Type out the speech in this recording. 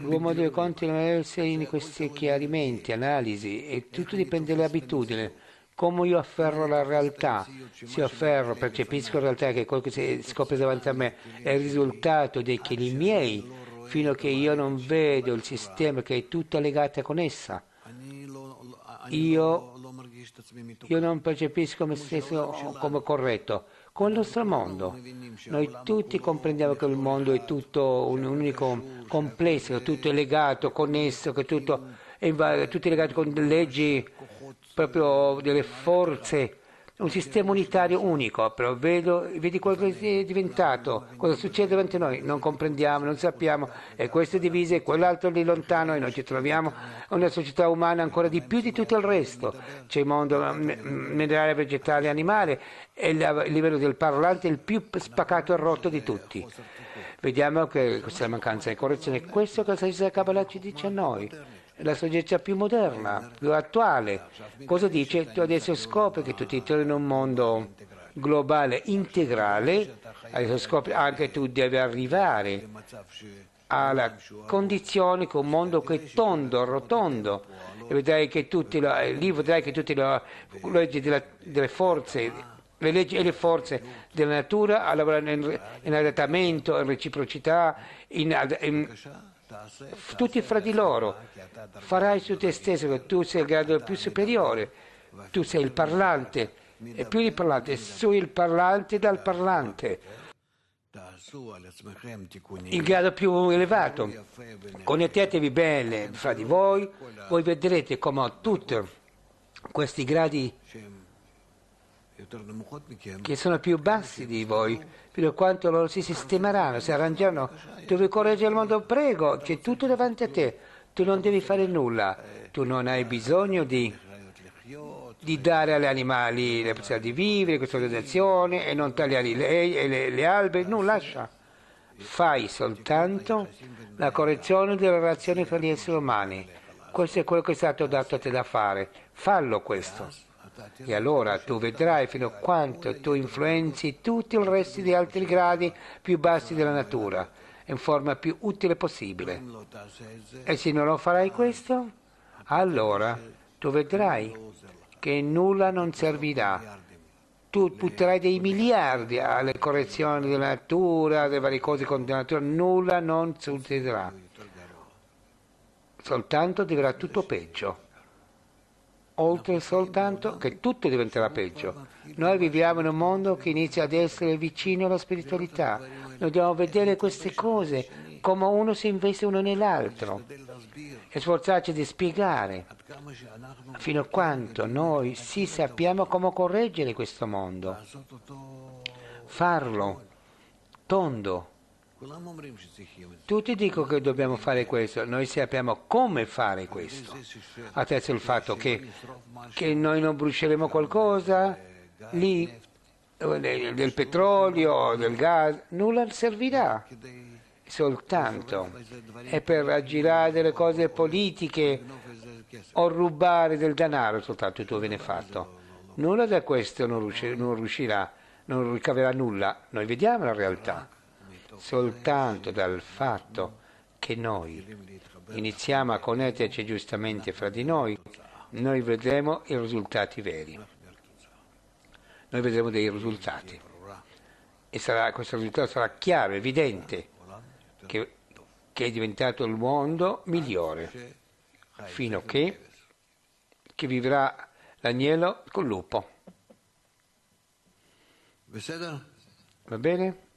L'uomo deve continuare in questi chiarimenti, analisi e tutto dipende dall'abitudine. Come io afferro la realtà, se afferro, percepisco la realtà che quello che si scopre davanti a me è il risultato dei chili miei, fino a che io non vedo il sistema che è tutto legato con essa. Io io non percepisco me stesso come corretto. Con il nostro mondo, noi tutti comprendiamo che il mondo è tutto un unico complesso, che tutto è legato, connesso, che tutto è, tutto è legato con leggi proprio delle forze un sistema unitario unico, però vedo, vedi cosa è diventato, cosa succede davanti a noi, non comprendiamo, non sappiamo, e questo è diviso e quell'altro lì lontano e noi ci troviamo una società umana ancora di più di tutto il resto, c'è il mondo mm, mm, minerale, vegetale, animale e il livello del parlante è il più spaccato e rotto di tutti. Vediamo che questa mancanza di correzione è questo che la Kabbalah ci dice a noi la saggezza più moderna, più attuale. Cosa dice? Tu adesso scopri che tu ti trovi in un mondo globale, integrale, adesso scopri anche tu devi arrivare alla condizione che un mondo che è tondo, rotondo, e vedrai che tutti lo, eh, lì vedrai che tutte le leggi le leggi e le forze della natura lavorano in, in adattamento, in reciprocità, in, in tutti fra di loro. Farai su te stesso che tu sei il grado più superiore, tu sei il parlante, e più il parlante, su il parlante dal parlante. Il grado più elevato. Connettetevi bene fra di voi, voi vedrete come tutti questi gradi che sono più bassi di voi, fino a quanto loro si sistemeranno, si arrangeranno. Tu vuoi correggere il mondo? Prego, c'è tutto davanti a te. Tu non devi fare nulla, tu non hai bisogno di, di dare agli animali la possibilità di vivere, questa organizzazione, e non tagliare le, le, le albe, non lascia. Fai soltanto la correzione delle relazioni tra gli esseri umani. Questo è quello che è stato dato a te da fare. Fallo questo. E allora tu vedrai fino a quanto tu influenzi tutto il resto di altri gradi più bassi della natura in forma più utile possibile. E se non lo farai questo, allora tu vedrai che nulla non servirà. Tu butterai dei miliardi alle correzioni della natura, alle varie cose contro la natura, nulla non succederà. Soltanto diverrà tutto peggio oltre soltanto che tutto diventerà peggio. Noi viviamo in un mondo che inizia ad essere vicino alla spiritualità. Dobbiamo vedere queste cose, come uno si investe uno nell'altro e sforzarci di spiegare fino a quanto noi sì sappiamo come correggere questo mondo, farlo tondo tutti dicono che dobbiamo fare questo, noi sappiamo come fare questo. Attenzione al fatto che, che noi non bruceremo eh, qualcosa lì, eh, del, del petrolio, del gas, nulla servirà soltanto è per aggirare delle cose politiche o rubare del denaro soltanto tu viene fatto nulla da questo non, riuscirà non ricaverà nulla noi vediamo la realtà ah, soltanto dal fatto che noi iniziamo a connetterci giustamente fra di noi, noi vedremo i risultati veri. Noi vedremo dei risultati. E sarà, questo risultato sarà chiaro, evidente, che, che è diventato il mondo migliore, fino a che, che vivrà l'agnello col lupo. Va bene?